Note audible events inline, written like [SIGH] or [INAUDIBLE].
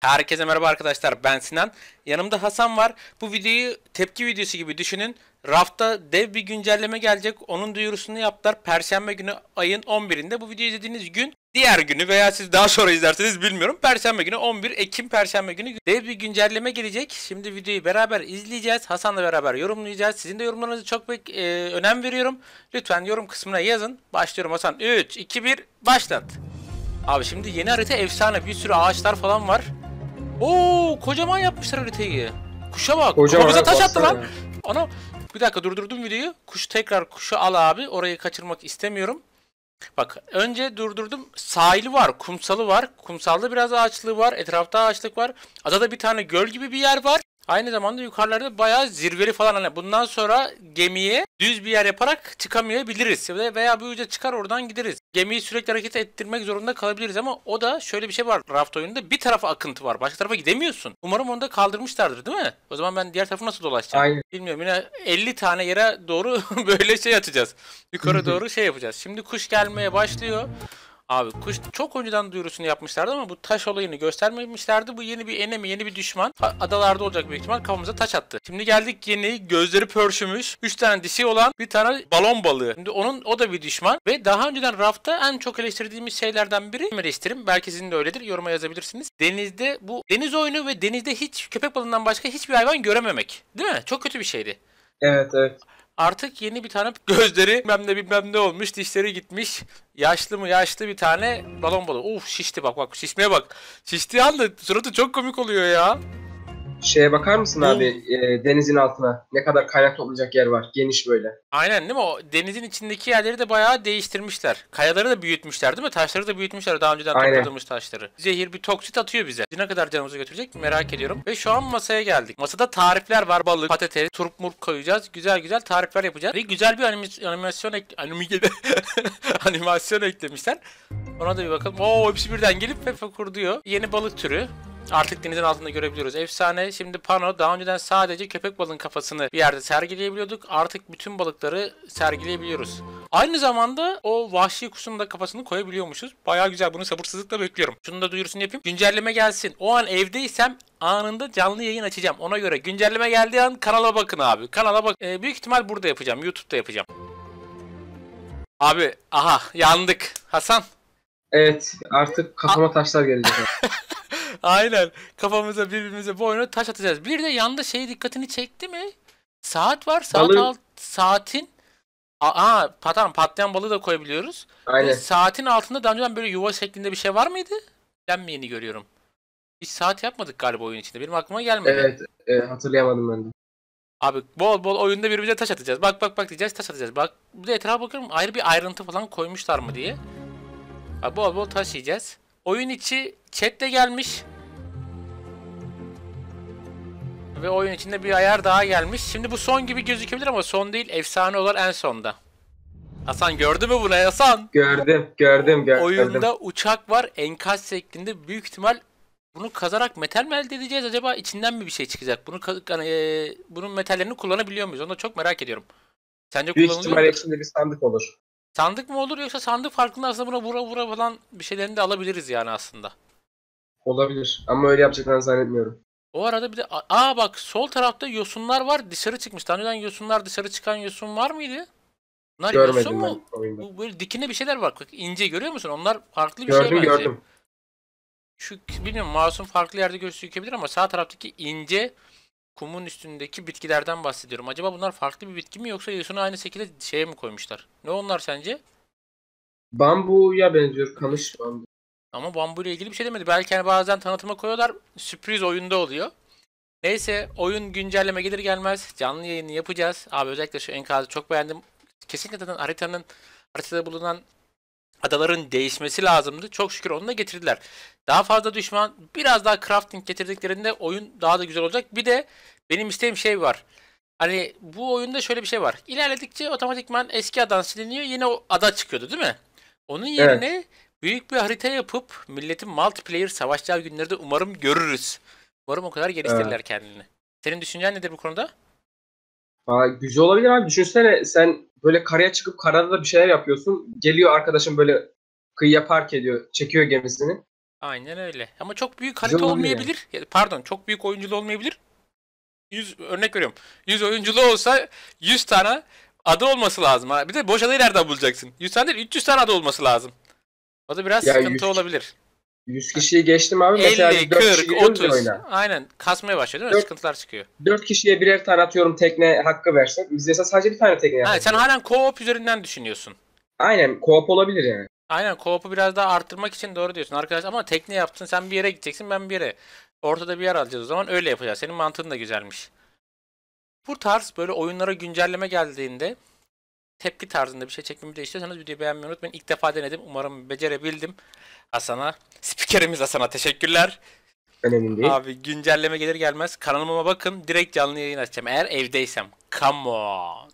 Herkese merhaba arkadaşlar ben Sinan. Yanımda Hasan var. Bu videoyu tepki videosu gibi düşünün. Rafta dev bir güncelleme gelecek. Onun duyurusunu yaptılar. Perşembe günü ayın 11'inde. Bu videoyu izlediğiniz gün diğer günü veya siz daha sonra izlerseniz bilmiyorum. Perşembe günü 11 Ekim Perşembe günü dev bir güncelleme gelecek. Şimdi videoyu beraber izleyeceğiz. Hasan'la beraber yorumlayacağız. Sizin de yorumlarınızı çok pek e, önem veriyorum. Lütfen yorum kısmına yazın. Başlıyorum Hasan. 3, 2, 1 başlat. Abi şimdi yeni harita efsane. Bir sürü ağaçlar falan var. Oo kocaman yapmışlar hariteyi. Kuşa bak. Kocaman Kafamıza taş attı lan. Ana bir dakika durdurdum videoyu. Kuş tekrar kuşu al abi. Orayı kaçırmak istemiyorum. Bak önce durdurdum. Sahili var, kumsalı var. Kumsalda biraz ağaçlığı var. Etrafta ağaçlık var. Adada bir tane göl gibi bir yer var. Aynı zamanda yukarılarda bayağı zirveli falan hani bundan sonra gemiye düz bir yer yaparak çıkamayabiliriz veya bu büyüce çıkar oradan gideriz. Gemiyi sürekli hareket ettirmek zorunda kalabiliriz ama o da şöyle bir şey var raft oyununda bir tarafa akıntı var başka tarafa gidemiyorsun. Umarım onu da kaldırmışlardır değil mi? O zaman ben diğer tarafı nasıl dolaşacağım? Aynen. Bilmiyorum yine 50 tane yere doğru [LAUGHS] böyle şey atacağız. Yukarı [LAUGHS] doğru şey yapacağız. Şimdi kuş gelmeye başlıyor. Abi kuş çok önceden duyurusunu yapmışlardı ama bu taş olayını göstermemişlerdi. Bu yeni bir enemi, yeni bir düşman. Adalarda olacak büyük ihtimal kafamıza taş attı. Şimdi geldik yeni gözleri pörşümüş. 3 tane dişi olan bir tane balon balığı. Şimdi onun o da bir düşman ve daha önceden rafta en çok eleştirdiğimiz şeylerden biri eleştirim. Belki sizin de öyledir. Yoruma yazabilirsiniz. Denizde bu deniz oyunu ve denizde hiç köpek balığından başka hiçbir hayvan görememek. Değil mi? Çok kötü bir şeydi. Evet evet. Artık yeni bir tane gözleri bilmem ne bilmem ne olmuş. Dişleri gitmiş. Yaşlı mı yaşlı bir tane balon balon Uf şişti bak bak şişmeye bak. Şiştiği anda suratı çok komik oluyor ya şeye bakar mısın abi e, denizin altına ne kadar kaynak toplayacak yer var geniş böyle. Aynen değil mi? O denizin içindeki yerleri de bayağı değiştirmişler. Kayaları da büyütmüşler değil mi? Taşları da büyütmüşler daha önceden Aynen. topladığımız taşları. Zehir bir toksit atıyor bize. Ne kadar canımızı götürecek merak ediyorum. Ve şu an masaya geldik. Masada tarifler var. Balık, patates, turp murp koyacağız. Güzel güzel tarifler yapacağız. Ve güzel bir animasyon, animasyon ek [LAUGHS] animasyon eklemişler. Ona da bir bakalım. Oo hepsi birden gelip Pepe kurduyor. Yeni balık türü artık denizin altında görebiliyoruz. Efsane. Şimdi pano daha önceden sadece köpek balığın kafasını bir yerde sergileyebiliyorduk. Artık bütün balıkları sergileyebiliyoruz. Aynı zamanda o vahşi kuşun da kafasını koyabiliyormuşuz. Baya güzel. Bunu sabırsızlıkla bekliyorum. Şunu da duyurusunu yapayım. Güncelleme gelsin. O an evdeysem anında canlı yayın açacağım. Ona göre güncelleme geldiği an kanala bakın abi. Kanala bak. Ee, büyük ihtimal burada yapacağım. YouTube'da yapacağım. Abi aha yandık. Hasan. Evet artık kafama A taşlar gelecek. [LAUGHS] Aynen. Kafamıza birbirimize bu oyunu taş atacağız. Bir de yanda şey dikkatini çekti mi? Saat var. Saat alt, saatin Aa, patan patlayan balığı da koyabiliyoruz. Aynen. Ve saatin altında daha önceden böyle yuva şeklinde bir şey var mıydı? Ben mi yeni görüyorum? Hiç saat yapmadık galiba oyun içinde. Benim aklıma gelmedi. Evet, e, hatırlayamadım ben de. Abi bol bol oyunda birbirimize taş atacağız. Bak bak bak diyeceğiz taş atacağız. Bak bir de etrafa bakıyorum ayrı bir ayrıntı falan koymuşlar mı diye. Abi bol bol taş yiyeceğiz. Oyun içi chatle gelmiş. Ve oyun içinde bir ayar daha gelmiş. Şimdi bu son gibi gözükebilir ama son değil. Efsane olan en sonda. Hasan gördü mü bunu Hasan? Gördüm, gördüm, gördüm. Oyunda uçak var enkaz şeklinde. Büyük ihtimal bunu kazarak metal mi elde edeceğiz acaba? içinden mi bir şey çıkacak? Bunu yani, e, bunun metallerini kullanabiliyor muyuz? Onu da çok merak ediyorum. Sence Büyük ihtimal içinde bir sandık olur. Sandık mı olur yoksa sandık farkında aslında buna vura vura falan bir şeylerini de alabiliriz yani aslında. Olabilir ama öyle yapacaklarını zannetmiyorum. O arada bir de aa bak sol tarafta yosunlar var dışarı çıkmış. Daha yosunlar dışarı çıkan yosun var mıydı? Bunlar Görmedim yosun mu? Bu böyle dikine bir şeyler var. Bak ince görüyor musun? Onlar farklı bir gördüm, şey bence. Gördüm Şu bilmiyorum mouse'un farklı yerde gözükebilir ama sağ taraftaki ince kumun üstündeki bitkilerden bahsediyorum. Acaba bunlar farklı bir bitki mi yoksa yosunu aynı şekilde şeye mi koymuşlar? Ne onlar sence? Bambuya benziyor. Kamış bambu. Ama Bambu ile ilgili bir şey demedi. Belki hani bazen tanıtıma koyuyorlar. Sürpriz oyunda oluyor. Neyse oyun güncelleme gelir gelmez canlı yayını yapacağız. Abi özellikle şu enkazı çok beğendim. Kesinlikle zaten haritanın haritada bulunan adaların değişmesi lazımdı. Çok şükür onu da getirdiler. Daha fazla düşman biraz daha crafting getirdiklerinde oyun daha da güzel olacak. Bir de benim isteğim şey var. Hani bu oyunda şöyle bir şey var. İlerledikçe otomatikman eski adan siliniyor. yine o ada çıkıyordu değil mi? Onun yerine evet. Büyük bir harita yapıp milletin multiplayer savaşacağı günleri de umarım görürüz. Umarım o kadar geliştirirler evet. kendini. Senin düşüncen nedir bu konuda? Aa, güzel olabilir abi. Düşünsene sen böyle karaya çıkıp karada da bir şeyler yapıyorsun. Geliyor arkadaşın böyle kıyıya park ediyor. Çekiyor gemisini. Aynen öyle. Ama çok büyük harita olmayabilir. Yani. Pardon çok büyük oyunculu olmayabilir. 100 örnek veriyorum. 100 oyunculu olsa 100 tane adı olması lazım. Bir de boş adayı nereden bulacaksın? 100 tane değil 300 tane adı olması lazım. O da biraz Ya sıkıntı 100 olabilir. 100 kişiyi geçtim abi. 50, Mesela 4 40, 30. 30. Aynen. Kasmaya başlıyor değil mi? Dört- Sıkıntılar çıkıyor. 4 kişiye birer tane atıyorum tekne hakkı versen, Biz mesela sadece bir tane tekne Ha, yapıyoruz. sen halen co-op üzerinden düşünüyorsun. Aynen co-op olabilir yani. Aynen co-op'u biraz daha arttırmak için doğru diyorsun arkadaş ama tekne yaptın sen bir yere gideceksin ben bir yere. Ortada bir yer alacağız o zaman öyle yapacağız. Senin mantığın da güzelmiş. Bu tarz böyle oyunlara güncelleme geldiğinde tepki tarzında bir şey çekmemi de istiyorsanız videoyu beğenmeyi unutmayın. İlk defa denedim. Umarım becerebildim. Hasan'a, spikerimiz Hasan'a teşekkürler. Önemli değil. Abi güncelleme gelir gelmez kanalıma bakın. Direkt canlı yayın açacağım. Eğer evdeysem. Come on.